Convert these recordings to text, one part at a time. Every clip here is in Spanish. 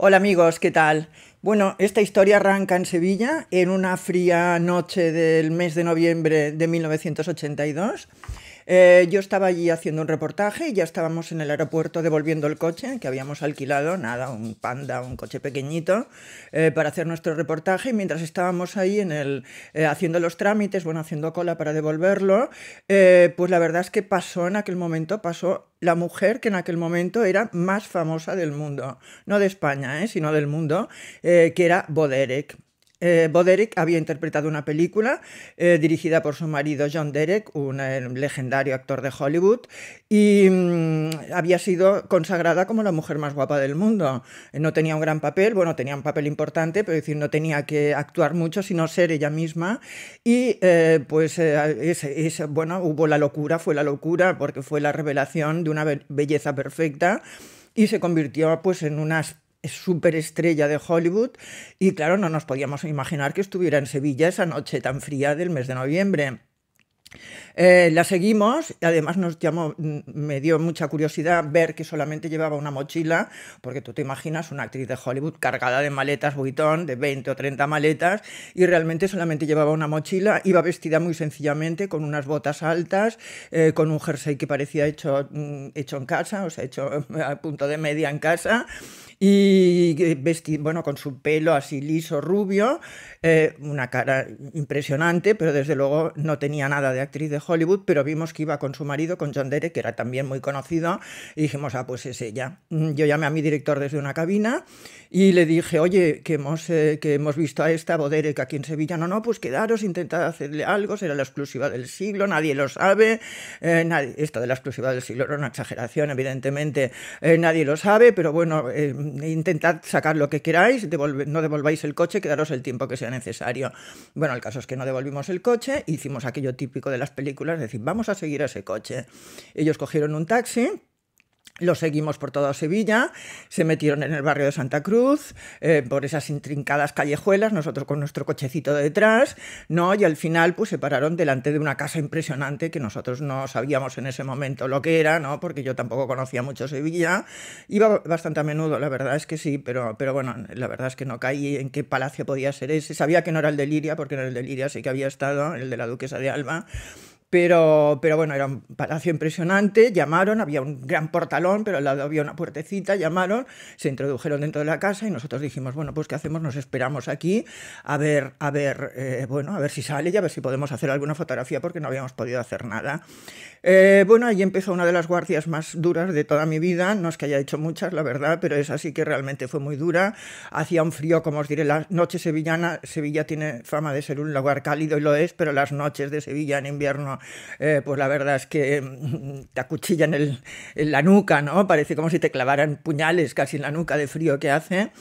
Hola amigos, ¿qué tal? Bueno, esta historia arranca en Sevilla en una fría noche del mes de noviembre de 1982. Eh, yo estaba allí haciendo un reportaje y ya estábamos en el aeropuerto devolviendo el coche que habíamos alquilado, nada, un panda, un coche pequeñito, eh, para hacer nuestro reportaje. Y mientras estábamos ahí en el, eh, haciendo los trámites, bueno, haciendo cola para devolverlo, pues la verdad es que pasó en aquel momento, pasó la mujer que en aquel momento era más famosa del mundo, no de España, ¿eh? sino del mundo, eh, que era Boderek. Eh, había interpretado una película eh, dirigida por su marido John Derek, un eh, legendario actor de Hollywood, y mm, había sido consagrada como la mujer más guapa del mundo. no tenía un gran papel, bueno, tenía un papel importante, pero decir, no tenía que actuar mucho, sino ser ella misma. Y eh, pues es, bueno, hubo la locura, fue la locura, porque fue la revelación de una belleza perfecta y se convirtió pues en unas estrella de Hollywood y claro, no nos podíamos imaginar que estuviera en Sevilla esa noche tan fría del mes de noviembre. Eh, la seguimos, además nos llamó, mm, me dio mucha curiosidad ver que solamente llevaba una mochila, porque tú te imaginas una actriz de Hollywood cargada de maletas buitón, de 20 o 30 maletas, y realmente solamente llevaba una mochila, iba vestida muy sencillamente, con unas botas altas, eh, con un jersey que parecía hecho, mm, hecho en casa, o sea, hecho a punto de media en casa, y eh, bueno, con su pelo así liso, rubio, eh, una cara impresionante, pero desde luego no tenía nada de actriz de Hollywood, pero vimos que iba con su marido, con John Derek que era también muy conocido, y dijimos, ah, pues es ella. Mm, yo llamé a mi director desde una cabina y le dije, oye, que hemos, eh, que hemos visto a esta Boderek aquí en Sevilla, no, no, pues quedaros, intentad hacerle algo, será la exclusiva del siglo, nadie lo sabe, esta esto de la exclusiva del siglo era una exageración, evidentemente, nadie lo sabe, pero bueno intentad sacar lo que queráis, no devolváis el coche, quedaros el tiempo que sea necesario. Bueno, el caso es que no devolvimos el coche, hicimos aquello típico de las películas, decir, vamos a seguir a ese coche. Ellos cogieron un taxi lo seguimos por toda Sevilla, se metieron en el barrio de Santa Cruz, eh, por esas intrincadas callejuelas, nosotros con nuestro cochecito detrás, ¿no? Y al final, pues se pararon delante de una casa impresionante que nosotros no sabíamos en ese momento lo que era, ¿no? Porque yo tampoco conocía mucho Sevilla. Iba bastante a menudo, la verdad es que sí, pero, pero bueno, la verdad es que no caí en qué palacio podía ser ese. Sabía que no era el de Liria, porque en el de Liria sí que había estado, el de la duquesa de Alba pero, pero bueno, era un palacio impresionante, llamaron, había un gran portalón, pero al lado había una puertecita, llamaron, se introdujeron dentro de la casa y nosotros dijimos, bueno, pues ¿qué hacemos? Nos esperamos aquí a ver, a ver, eh, bueno, a ver si sale y a ver si podemos hacer alguna fotografía porque no habíamos podido hacer nada. Eh, bueno, ahí empezó una de las guardias más duras de toda mi vida, no es que haya hecho muchas, la verdad, pero es así que realmente fue muy dura. Hacía un frío, como os diré, la noches sevillana, Sevilla tiene fama de ser un lugar cálido y lo es, pero las noches de Sevilla en invierno eh, pues la verdad es que em, te acuchillan en la nuca, ¿no? Parece como si te clavaran puñales casi en la nuca de frío que hace.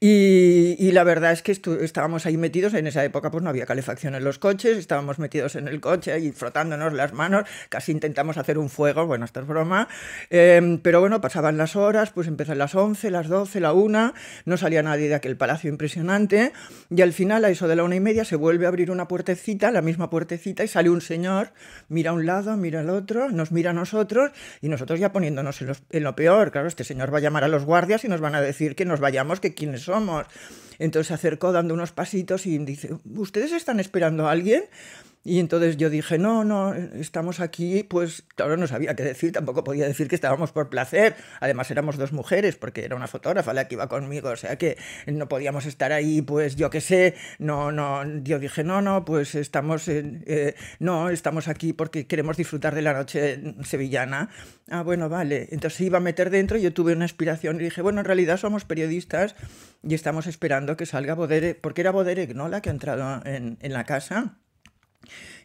Y, la verdad es que estábamos ahí metidos, en esa época pues no había calefacción en los coches, estábamos metidos en el coche y frotándonos las manos, casi intentamos hacer un fuego, bueno, esta es broma. Em, pero bueno, pasaban las horas, pues empezaban las 11, las 12, la 1, no salía nadie de aquel palacio impresionante y al final a eso de la una y media se vuelve a abrir una puertecita, la misma puertecita y sale un señor mira a un lado, mira al otro, nos mira a nosotros y nosotros ya poniéndonos en, lo peor. Claro, este señor va a llamar a los guardias y nos van a decir que nos vayamos, que quiénes somos. Entonces se acercó dando unos pasitos y dice, ¿ustedes están esperando a alguien? Y entonces yo dije, no, no, estamos aquí, pues claro, no sabía qué decir, tampoco podía decir que estábamos por placer. Además éramos dos mujeres, porque era una fotógrafa la que iba conmigo, o sea que no podíamos estar ahí, pues yo qué sé, no, no, yo dije, no, no, pues estamos, eh, no, estamos aquí porque queremos disfrutar de la noche sevillana. Ah, bueno, vale. Entonces iba a meter dentro, yo tuve una inspiración y dije, bueno, en realidad somos periodistas y estamos esperando que salga Bodere, porque era Bodere la que ha entrado en, en la casa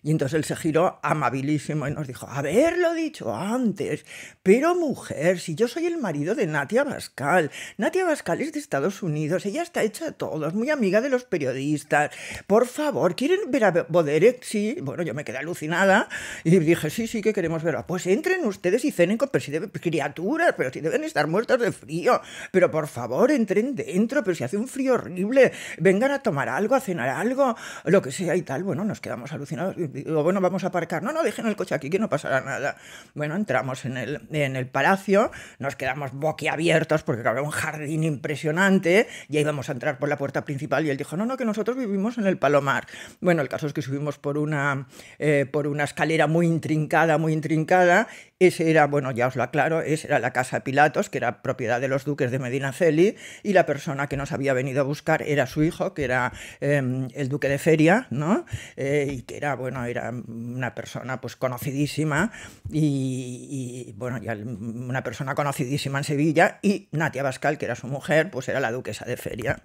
y entonces él se giró amabilísimo y nos dijo, haberlo dicho antes, pero mujer, si yo soy el marido de Natia Bascal, Natia Bascal es de Estados Unidos, ella está hecha de todos, muy amiga de los periodistas, por favor, ¿quieren ver a Boderek? Sí, bueno, yo me quedé alucinada y dije, sí, sí que queremos verla. Pues entren ustedes y cenen con pero si deben, criaturas, pero si deben estar muertas de frío, pero por favor, entren dentro, pero si hace un frío horrible, vengan a tomar algo, a cenar algo, lo que sea y tal, bueno, nos quedamos alucinados y Digo, bueno, vamos a aparcar. No, no, dejen el coche aquí, que no pasará nada. Bueno, entramos en el, en el palacio, nos quedamos boquiabiertos porque había un jardín impresionante. ahí íbamos a entrar por la puerta principal y él dijo, no, no, que nosotros vivimos en el Palomar. Bueno, el caso es que subimos por una, eh, por una escalera muy intrincada, muy intrincada ese era, bueno, ya os lo aclaro, esa era la casa Pilatos, que era propiedad de los duques de Medinaceli, y la persona que nos había venido a buscar era su hijo, que era em, el duque de Feria, ¿no? Eh, y que era, bueno, era una persona pues conocidísima, y, bueno, ya una persona conocidísima en Sevilla, y Natia Bascal, que era su mujer, pues era la duquesa de Feria.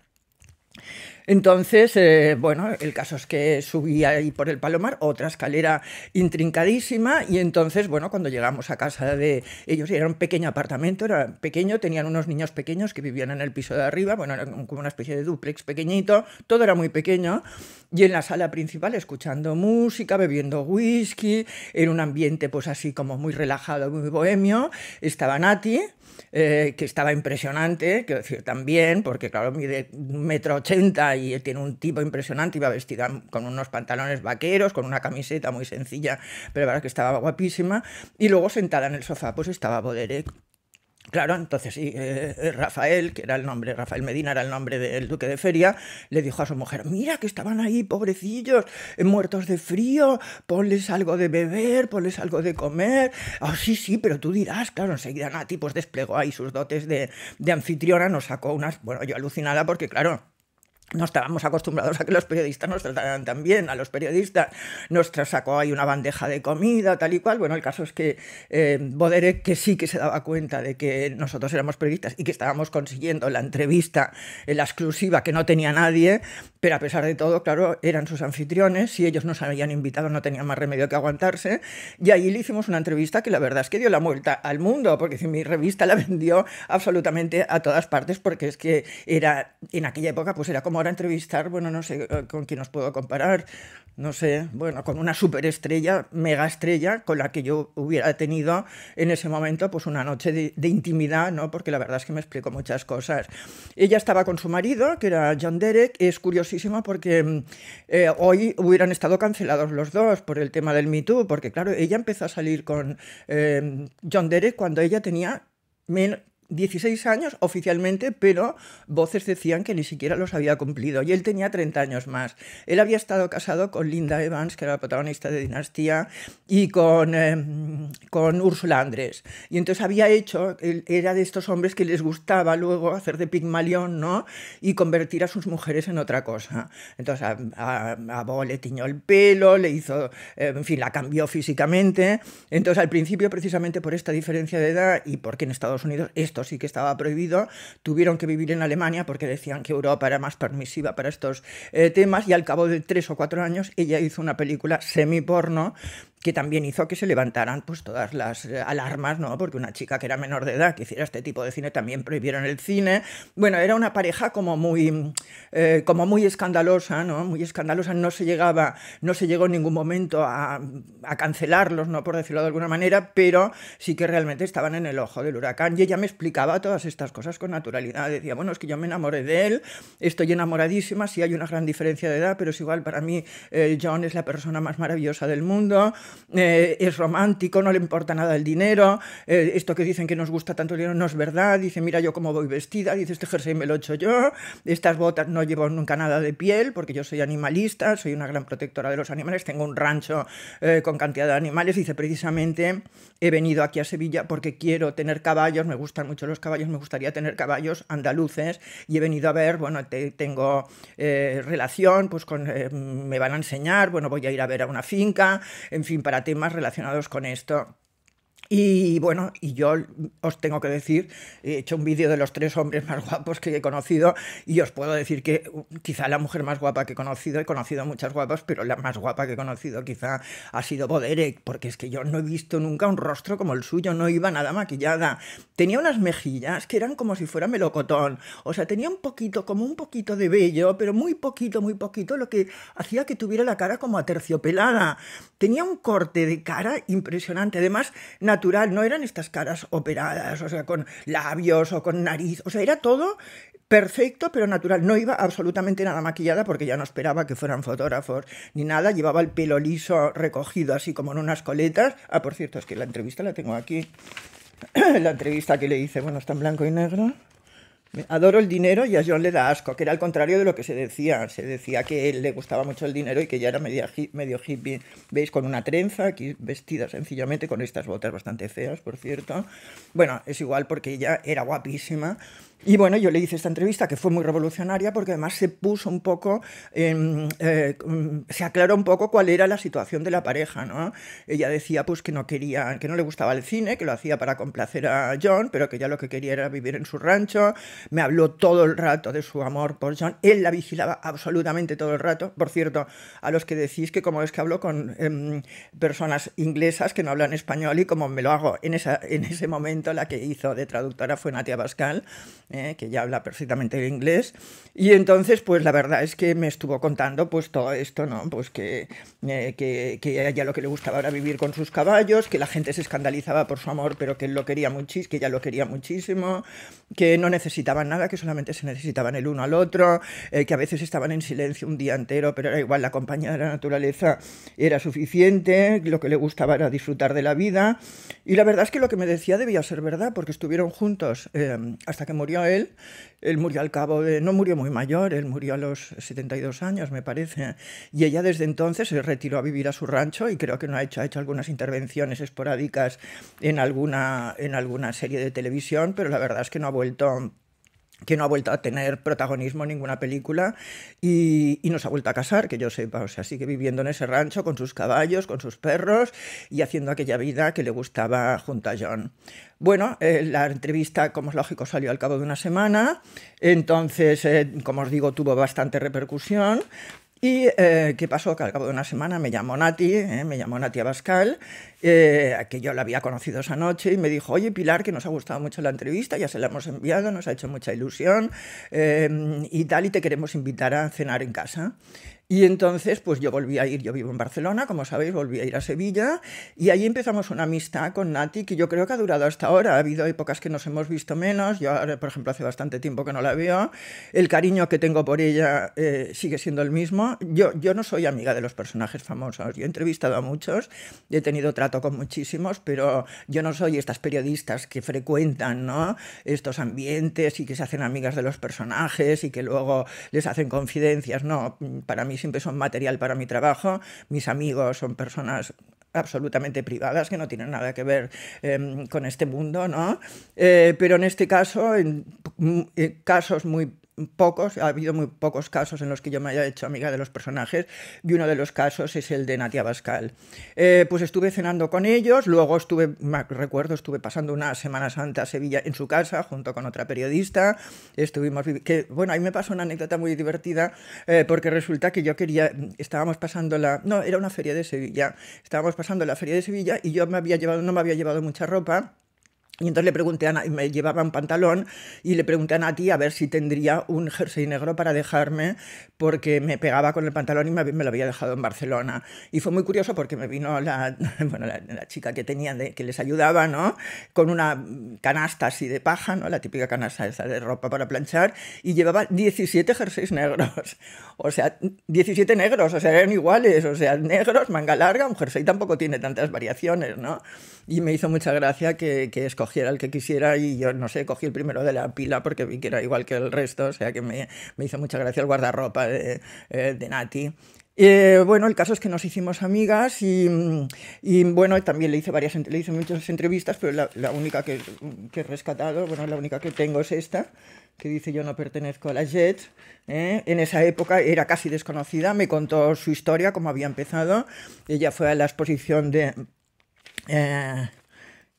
Entonces, eh, bueno, el caso es que subía ahí por el Palomar, otra escalera intrincadísima, y entonces, bueno, cuando llegamos a casa de ellos, era un pequeño apartamento, era pequeño, tenían unos niños pequeños que vivían en el piso de arriba, bueno, como una especie de duplex pequeñito, todo era muy pequeño, y en la sala principal escuchando música, bebiendo whisky, en un ambiente pues así como muy relajado, muy bohemio, estaba Nati, eh, que estaba impresionante, quiero decir, también, porque claro, mide un metro ochenta y él tiene un tipo impresionante, iba vestida con unos pantalones vaqueros, con una camiseta muy sencilla, pero la verdad que estaba guapísima, y luego sentada en el sofá pues estaba Boderek. Claro, entonces eh, eh, Rafael, que era el nombre, Rafael Medina era el nombre del duque de Feria, le dijo a su mujer, mira que estaban ahí, pobrecillos, eh, muertos de frío, ponles algo de beber, ponles algo de comer. Ah, sí, sí, pero tú dirás, claro, enseguida Nati pues desplegó ahí sus dotes de, de anfitriona, nos sacó unas, bueno, yo alucinada porque claro, no estábamos acostumbrados a que los periodistas nos trataran tan bien, a los periodistas nos sacó ahí una bandeja de comida, tal y cual. Bueno, el caso es que eh, que sí que se daba cuenta de que nosotros éramos periodistas y que estábamos consiguiendo la entrevista, eh, la exclusiva que no tenía nadie, pero a pesar de todo, claro, eran sus anfitriones, si ellos nos habían invitado no tenían más remedio que aguantarse, y ahí le hicimos una entrevista que la verdad es que dio la vuelta al mundo, porque mi revista la vendió absolutamente a todas partes, porque es que era, en aquella época, pues era como entrevistar, bueno, no sé eh, con quién os puedo comparar, no sé, bueno, con una superestrella, mega estrella, con la que yo hubiera tenido en ese momento pues una noche de, intimidad, ¿no? Porque la verdad es que me explico muchas cosas. Ella estaba con su marido, que era John Derek, es curiosísimo porque mm, eh, hoy hubieran estado cancelados los dos por el tema del Me Too, porque claro, ella empezó a salir con eh, John Derek cuando ella tenía 16 años oficialmente, pero voces decían que ni siquiera los había cumplido. Y él tenía 30 años más. Él había estado casado con Linda Evans, que era la protagonista de Dinastía, y con, eh, con Úrsula Andrés. Y entonces había hecho, era de estos hombres que les gustaba luego hacer de Pigmalión, ¿no? Y convertir a sus mujeres en otra cosa. Entonces a, a, Bo le tiñó el pelo, le hizo, eh, en fin, la cambió físicamente. Entonces al principio, precisamente por esta diferencia de edad y porque en Estados Unidos esto y sí que estaba prohibido, tuvieron que vivir en Alemania porque decían que Europa era más permisiva para estos eh, temas y al cabo de tres o cuatro años ella hizo una película semi que también hizo que se levantaran pues, todas las eh, alarmas, ¿no? porque una chica que era menor de edad que hiciera este tipo de cine también prohibieron el cine. Bueno, era una pareja como muy, eh, como muy escandalosa, ¿no? muy escandalosa, no se, llegaba, no se llegó en ningún momento a, cancelarlos, ¿no? por decirlo de alguna manera, pero sí que realmente estaban en el ojo del huracán y ella me explicaba todas estas cosas con naturalidad. Decía, bueno, es que yo me enamoré de él, estoy enamoradísima, sí hay una gran diferencia de edad, pero es igual para mí eh, John es la persona más maravillosa del mundo. Eh, es romántico, no le importa nada el dinero, eh, esto que dicen que nos gusta tanto el dinero no es verdad, dice, mira yo cómo voy vestida, dice, este jersey me lo he hecho yo, estas botas no llevo nunca nada de piel porque yo soy animalista, soy una gran protectora de los animales, tengo un rancho eh, con cantidad de animales, dice, precisamente he venido aquí a Sevilla porque quiero tener caballos, me gustan mucho los caballos, me gustaría tener caballos andaluces y he venido a ver, bueno, tengo relación, pues con, me van a enseñar, bueno, voy a ir a ver a una finca, en fin, y para temas relacionados con esto y bueno, y yo os tengo que decir, he hecho un vídeo de los tres hombres más guapos que he conocido y os puedo decir que uh, quizá la mujer más guapa que he conocido, he conocido muchas guapas, pero la más guapa que he conocido quizá ha sido Boderek, porque es que yo no he visto nunca un rostro como el suyo, no iba nada maquillada. Tenía unas mejillas que eran como si fuera melocotón, o sea, tenía un poquito, como un poquito de vello, pero muy poquito, muy poquito, lo que hacía que tuviera la cara como aterciopelada. Tenía un corte de cara impresionante, además, natural, no eran estas caras operadas, o sea, con labios o con nariz, o sea, era todo perfecto pero natural, no iba absolutamente nada maquillada porque ya no esperaba que fueran fotógrafos ni nada, llevaba el pelo liso recogido así como en unas coletas. Ah, por cierto, es que la entrevista la tengo aquí, la entrevista que le hice, bueno, está en blanco y negro. Adoro el dinero y a John le da asco, que era al contrario de lo que se decía. Se decía que él le gustaba mucho el dinero y que ya era medio, medio hippie. Veis, con una trenza, aquí vestida sencillamente, con estas botas bastante feas, por cierto. Bueno, es igual porque ella era guapísima. Y bueno, yo le hice esta entrevista que fue muy revolucionaria porque además se puso un poco, eh, se aclaró un poco cuál era la situación de la pareja, ¿no? Ella decía pues que no quería, que no le gustaba el cine, que lo hacía para complacer a John, pero que ya lo que quería era vivir en su rancho, me habló todo el rato de su amor por John, él la vigilaba absolutamente todo el rato, por cierto, a los que decís que como es que hablo con em, personas inglesas que no hablan español y como me lo hago en, esa, en ese momento, la que hizo de traductora fue Natia Pascal, eh, que ya habla perfectamente el inglés, y entonces pues la verdad es que me estuvo contando pues todo esto, ¿no? Pues que, eh, que, lo que le gustaba era vivir con sus caballos, que la gente se escandalizaba por su amor, pero que él lo quería muchísimo, que ella lo quería muchísimo, que no necesitaba nada, que solamente se necesitaban el uno al otro, eh, que a veces estaban en silencio un día entero, pero era igual, la compañía de la naturaleza era suficiente, lo que le gustaba era disfrutar de la vida. Y la verdad es que lo que me decía debía ser verdad, porque estuvieron juntos eh, hasta que murió él. Él murió al cabo de, no murió muy mayor, él murió a los 72 años, me parece. Y ella desde entonces se retiró a vivir a su rancho y creo que no ha hecho, ha hecho algunas intervenciones esporádicas en alguna, en alguna serie de televisión, pero la verdad es que no ha vuelto que no ha vuelto a tener protagonismo en ninguna película y, y, nos ha vuelto a casar, que yo sepa, o sea, sigue viviendo en ese rancho con sus caballos, con sus perros y haciendo aquella vida que le gustaba junto a John. Bueno, eh, la entrevista, como es lógico, salió al cabo de una semana, entonces, eh, como os digo, tuvo bastante repercusión, ¿Y eh, qué pasó? Que al cabo de una semana me llamó Nati, eh, me llamó Nati Abascal, eh, a que yo la había conocido esa noche, y me dijo, oye Pilar, que nos ha gustado mucho la entrevista, ya se la hemos enviado, nos ha hecho mucha ilusión, y tal, y te queremos invitar a cenar en casa. Y entonces, pues yo volví a ir, yo vivo en Barcelona, como sabéis, volví a ir a Sevilla y ahí empezamos una amistad con Nati que yo creo que ha durado hasta ahora. Ha habido épocas que nos hemos visto menos, yo, por ejemplo, hace bastante tiempo que no la veo. El cariño que tengo por ella eh, sigue siendo el mismo. Yo, yo no soy amiga de los personajes famosos, yo he entrevistado a muchos, he tenido trato con muchísimos, pero yo no soy estas periodistas que frecuentan ¿no? estos ambientes y que se hacen amigas de los personajes y que luego les hacen confidencias. No, para mí siempre son material para mi trabajo, mis amigos son personas absolutamente privadas que no tienen nada que ver em, con este mundo, ¿no? Eh, pero en este caso, en mm, eh, casos muy pocos, ha habido muy pocos casos en los que yo me haya hecho amiga de los personajes y uno de los casos es el de Natia Bascal. Eh, pues estuve cenando con ellos, luego estuve, recuerdo, estuve pasando una Semana Santa a Sevilla en su casa junto con otra periodista, estuvimos, que bueno, ahí me pasó una anécdota muy divertida eh, porque resulta que yo quería, estábamos pasando la, no, era una feria de Sevilla, estábamos pasando la feria de Sevilla y yo me había llevado, no me había llevado mucha ropa y entonces le pregunté a Ana, me llevaba un pantalón y le pregunté a Nati a ver si tendría un jersey negro para dejarme porque me pegaba con el pantalón y me, me lo había dejado en Barcelona. Y fue muy curioso porque me vino la, bueno, la, chica que tenía, que les ayudaba, ¿no? Con una canasta así de paja, ¿no? La típica canasta esa de ropa para planchar y llevaba 17 jerseys negros. O sea, 17 negros, o sea, eran iguales, o sea, negros, manga larga, un jersey tampoco tiene tantas variaciones, ¿no? Y me hizo mucha gracia que, que escogiera cogiera el que quisiera y yo, no sé, cogí el primero de la pila porque vi que era igual que el resto, o sea que me, me hizo mucha gracia el guardarropa de, eh, de Nati. Eh, bueno, el caso es que nos hicimos amigas y, y bueno, también le hice varias le hice muchas entrevistas, pero la, única que, que, he rescatado, bueno, la única que tengo es esta, que dice yo no pertenezco a la JET. ¿eh? En esa época era casi desconocida, me contó su historia, cómo había empezado. Ella fue a la exposición de...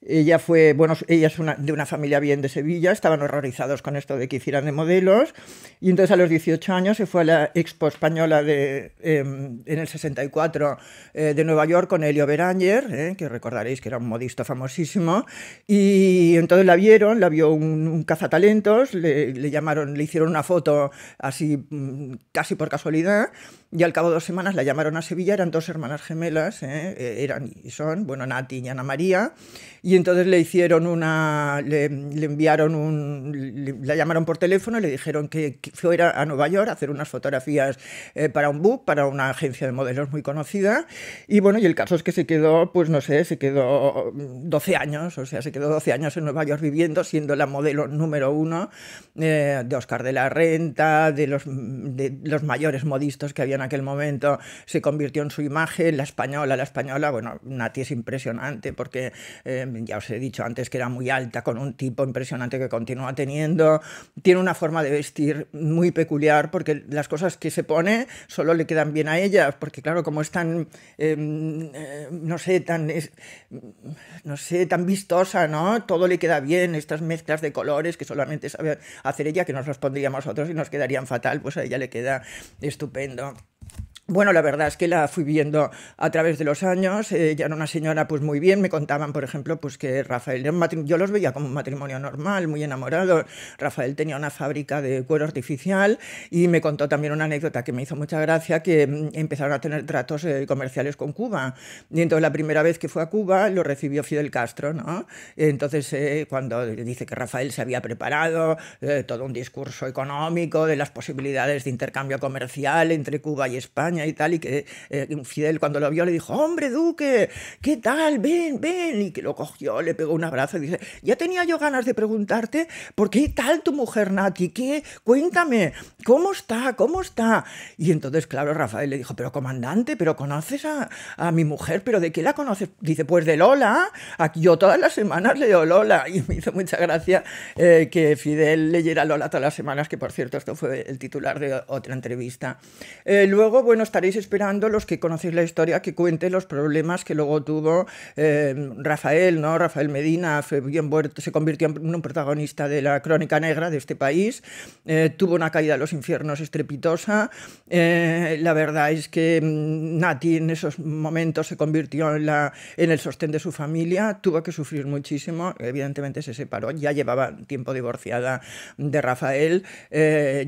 Ella fue, bueno, ella es de una familia bien de Sevilla, estaban horrorizados con esto de que hicieran de modelos, y entonces a los 18 años se fue a la Expo Española de, em, en el 64 eh, de Nueva York con Elio Beranger, eh, que recordaréis que era un modisto famosísimo, y entonces la vieron, la vio un, cazatalentos, le, le llamaron, le hicieron una foto así mm, casi por casualidad, y al cabo de dos semanas la llamaron a Sevilla, eran dos hermanas gemelas, ¿eh? Eh, eran y son, bueno, Nati y Ana María, y entonces le hicieron una, le, enviaron un, la llamaron por teléfono, y le dijeron que, que, fuera a Nueva York a hacer unas fotografías eh, para un book, para una agencia de modelos muy conocida, y bueno, y el caso es que se quedó, pues no sé, se quedó 12 años, o sea, se quedó 12 años en Nueva York viviendo, siendo la modelo número uno de Oscar de la Renta, de los, de los mayores modistas que había en aquel momento se convirtió en su imagen, la española, la española, bueno, Nati es impresionante porque eh, ya os he dicho antes que era muy alta, con un tipo impresionante que continúa teniendo, tiene una forma de vestir muy peculiar porque las cosas que se pone solo le quedan bien a ella, porque claro, como es tan, em, eh, no sé, tan, no sé, tan vistosa, ¿no? Todo le queda bien, estas mezclas de colores que solamente sabe hacer ella, que nos las pondríamos otros y nos quedarían fatal, pues a ella le queda estupendo. Bueno, la verdad es que la fui viendo a través de los años. Ella eh, era una señora pues muy bien. Me contaban, por ejemplo, pues que Rafael yo los veía como un matrimonio normal, muy enamorado. Rafael tenía una fábrica de cuero artificial y me contó también una anécdota que me hizo mucha gracia, que mm, empezaron a tener tratos eh, comerciales con Cuba. Y entonces la primera vez que fue a Cuba lo recibió Fidel Castro, ¿no? Entonces eh, cuando dice que Rafael se había preparado todo un discurso económico de las posibilidades de intercambio comercial entre Cuba y España, y tal, y que eh, Fidel cuando lo vio le dijo, hombre Duque, ¿qué tal? Ven, ven, y que lo cogió, le pegó un abrazo y dice, ya tenía yo ganas de preguntarte, ¿por qué tal tu mujer Nati? ¿Qué? Cuéntame, ¿cómo está? ¿Cómo está? Y entonces, claro, Rafael le dijo, pero comandante, pero conoces a, mi mujer, pero ¿de qué la conoces? Dice, pues de Lola, yo todas las semanas leo Lola, y me hizo mucha gracia eh, que Fidel leyera Lola todas las semanas, que por cierto, esto fue el titular de otra entrevista. Eh, luego, bueno, estaréis esperando los que conocéis la historia que cuente los problemas que luego tuvo eh, Rafael, ¿no? Rafael Medina se convirtió en un protagonista de la crónica negra de este país, eh, tuvo una caída a los infiernos estrepitosa. Eh, la verdad es que mm, Nati en esos momentos se convirtió en, la, en el sostén de su familia, tuvo que sufrir muchísimo, evidentemente se separó, ya llevaba tiempo divorciada de Rafael.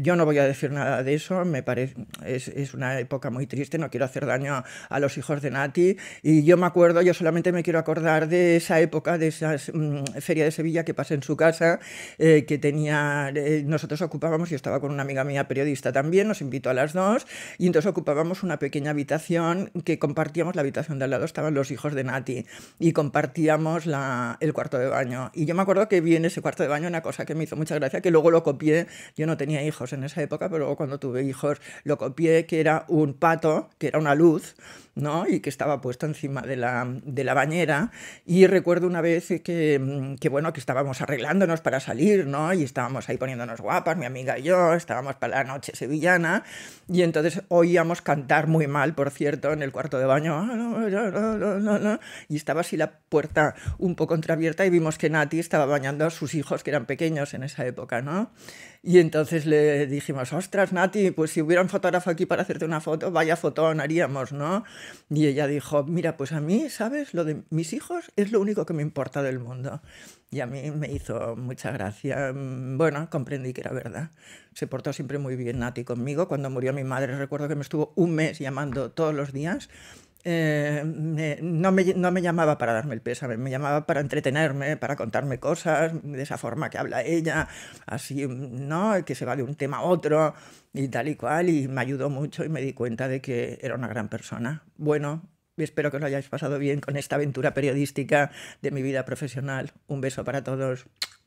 yo no voy a decir nada de eso, me parece es, es una época muy triste, no quiero hacer daño a, los hijos de Nati. Y yo me acuerdo, yo solamente me quiero acordar de esa época, de esa mm, feria de Sevilla que pasé en su casa, eh, que tenía, eh, nosotros ocupábamos, yo estaba con una amiga mía periodista también, nos invitó a las dos, y entonces ocupábamos una pequeña habitación que compartíamos, la habitación de al lado estaban los hijos de Nati, y compartíamos la, el cuarto de baño. Y yo me acuerdo que vi en ese cuarto de baño una cosa que me hizo mucha gracia, que luego lo copié, yo no tenía hijos en esa época, pero luego cuando tuve hijos lo copié, que era un pato, que era una luz, ¿no? y que estaba puesto encima de la, bañera. Y recuerdo una vez que, que, bueno, que estábamos arreglándonos para salir, ¿no? y estábamos ahí poniéndonos guapas, mi amiga y yo, estábamos para la noche sevillana, y entonces oíamos cantar muy mal, por cierto, en el cuarto de baño, y estaba así la puerta un poco entreabierta y vimos que Nati estaba bañando a sus hijos, que eran pequeños en esa época, ¿no? Y entonces le dijimos, ostras, Nati, pues si hubiera un fotógrafo aquí para hacerte una foto, vaya fotón haríamos, ¿no? Y ella dijo, mira, pues a mí, ¿sabes? Lo de mis hijos es lo único que me importa del mundo. Y a mí me hizo mucha gracia. Bueno, comprendí que era verdad. Se portó siempre muy bien Nati conmigo. Cuando murió mi madre, recuerdo que me estuvo un mes llamando todos los días eh, no, me, no, me, llamaba para darme el pésame, me llamaba para entretenerme, para contarme cosas, de esa forma que habla ella, así, ¿no? Que se va de un tema a otro y tal y cual, y me ayudó mucho y me di cuenta de que era una gran persona. Bueno, espero que os lo hayáis pasado bien con esta aventura periodística de mi vida profesional. Un beso para todos.